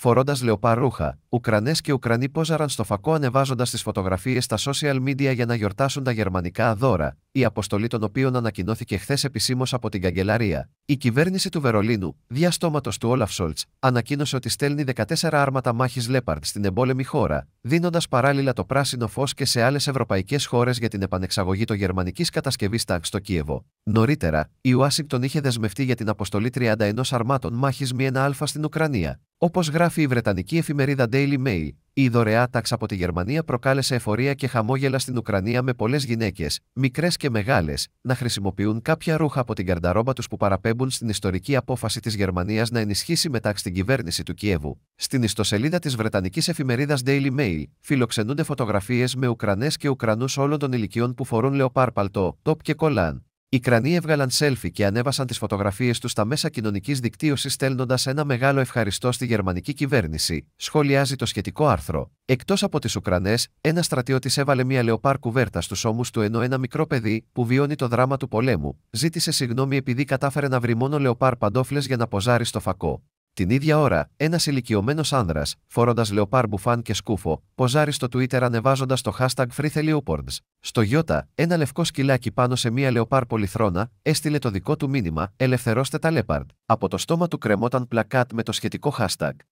φορώντας λεοπαρούχα, Ουκρανές και Ουκρανοί πόζαραν στο φακό ανεβάζοντας τις φωτογραφίες στα social media για να γιορτάσουν τα γερμανικά δώρα, η αποστολή των οποίων ανακοινώθηκε χθες επισήμως από την Καγκελαρία. Η κυβέρνηση του Βερολίνου, διαστόματος του Όλαφ Σόλτ, ανακοίνωσε ότι στέλνει 14 άρματα μάχης Λέπαρντ στην εμπόλεμη χώρα, δίνοντας παράλληλα το πράσινο φως και σε άλλες ευρωπαϊκές χώρες για την επανεξαγωγή των γερμανικής κατασκευής τάγκ στο Κίεβο. Νωρίτερα, η Ουάσιγκτον είχε δεσμευτεί για την αποστολή 31 αρμάτων μάχης μ 1α στην Ουκρανία. Όπως γράφει η βρετανική εφημερίδα Daily Mail, η δωρεά τάξη από τη Γερμανία προκάλεσε εφορία και χαμόγελα στην Ουκρανία με πολλές γυναίκες, μικρές και μεγάλες, να χρησιμοποιούν κάποια ρούχα από την καρνταρόμπα τους που παραπέμπουν στην ιστορική απόφαση της Γερμανίας να ενισχύσει μετάξυ την κυβέρνηση του Κιέβου. Στην ιστοσελίδα της Βρετανικής εφημερίδας Daily Mail φιλοξενούνται φωτογραφίες με Ουκρανές και Ουκρανούς όλων των ηλικιών που φορούν λεοπάρπαλτο, τόπ και κολάν, οι κρανοί έβγαλαν σέλφι και ανέβασαν τις φωτογραφίες τους στα μέσα κοινωνικής δικτύωσης στέλνοντας ένα μεγάλο ευχαριστώ στη γερμανική κυβέρνηση, σχολιάζει το σχετικό άρθρο. Εκτός από τις Ουκρανές, ένα στρατιώτης έβαλε μια λεοπάρ κουβέρτα στους ώμους του ενώ ένα μικρό παιδί, που βιώνει το δράμα του πολέμου, ζήτησε συγγνώμη επειδή κατάφερε να βρει μόνο λεοπάρ παντόφλες για να ποζάρει στο φακό. Την ίδια ώρα, ένας ηλικιωμένος άνδρας, φορώντας λεοπάρ μπουφάν και σκούφο, ποζάρει στο Twitter ανεβάζοντας το hashtag FreeTheliopolds. Στο Ιώτα, ένα λευκό σκυλάκι πάνω σε μία λεοπάρ πολυθρόνα έστειλε το δικό του μήνυμα: Ελευθερώστε τα λέπαρντ. Από το στόμα του κρεμόταν πλακάτ με το σχετικό hashtag.